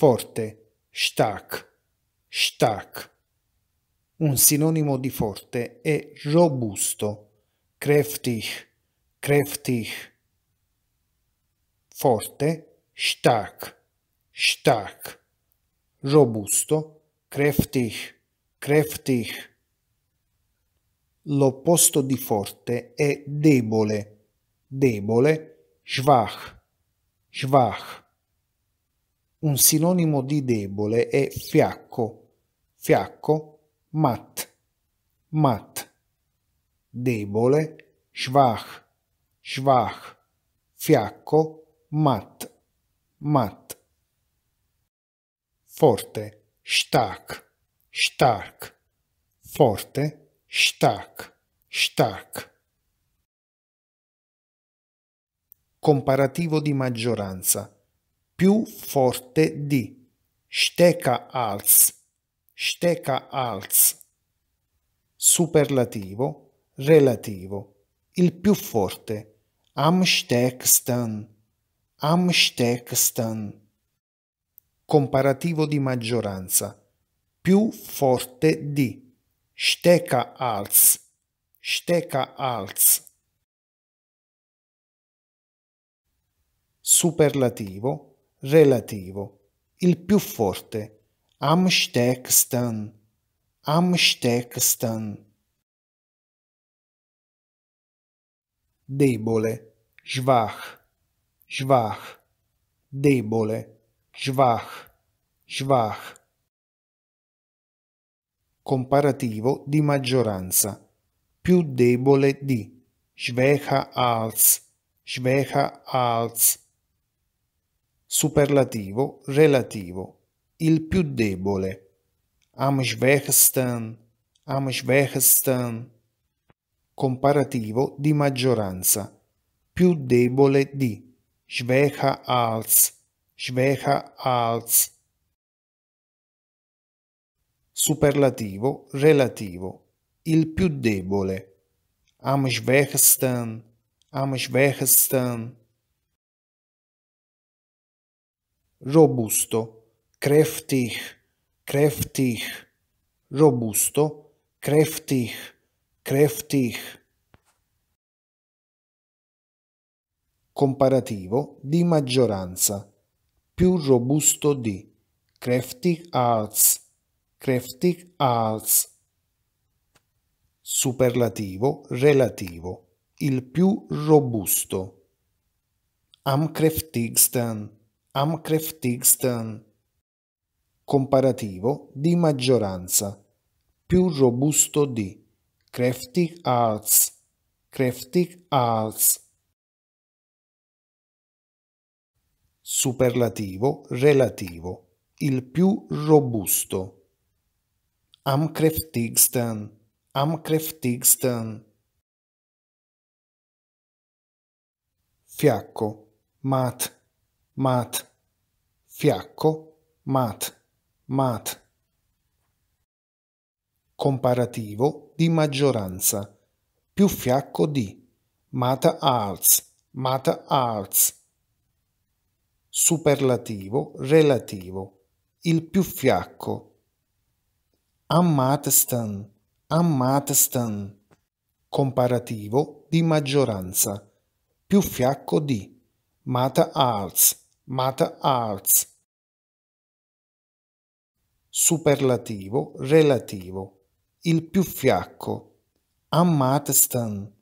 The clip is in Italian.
Forte, stark, stark. Un sinonimo di forte è robusto, kräftig, kräftig. Forte, stark, stark. Robusto, kräftig, kräftig. L'opposto di forte è debole, debole, schwach, schwach. Un sinonimo di debole è fiacco, fiacco, mat, mat. debole, schwach, schwach, fiacco, mat, mat. Forte, stark, stark, forte, stark, stark. Comparativo di maggioranza più forte di stecca als, stecca als, superlativo, relativo, il più forte, am stecksten, am stecksten, comparativo di maggioranza, più forte di, stecca als, stecca als, superlativo, relativo, il più forte, Amstekstan, Amstekstan. Debole, schwach, schwach, debole, schwach, schwach. Comparativo di maggioranza, più debole di, schwächer als, schwächer als superlativo, relativo, il più debole, am schwächsten, am schwächsten, comparativo di maggioranza, più debole di, schwächer als, schwächer als, superlativo, relativo, il più debole, am schwächsten, am schwächsten, robusto, kräftig, kräftig, robusto, kräftig, kräftig. Comparativo di maggioranza. Più robusto di. Kräftig als. Kräftig als. Superlativo relativo. Il più robusto. Am kräftigsten Amkreftigsten comparativo di maggioranza più robusto di Kreftig als Kreftig als superlativo relativo il più robusto Amkreftigsten Amkreftigsten Fiacco, mat, mat, fiacco, mat, mat. Comparativo di maggioranza. Più fiacco di. Mata arts, mata arts. Superlativo, relativo. Il più fiacco. Ammatstan, ammatstan. Comparativo di maggioranza. Più fiacco di. Mata arts, Math Arts. Superlativo relativo. Il più fiacco. Ammat Stan.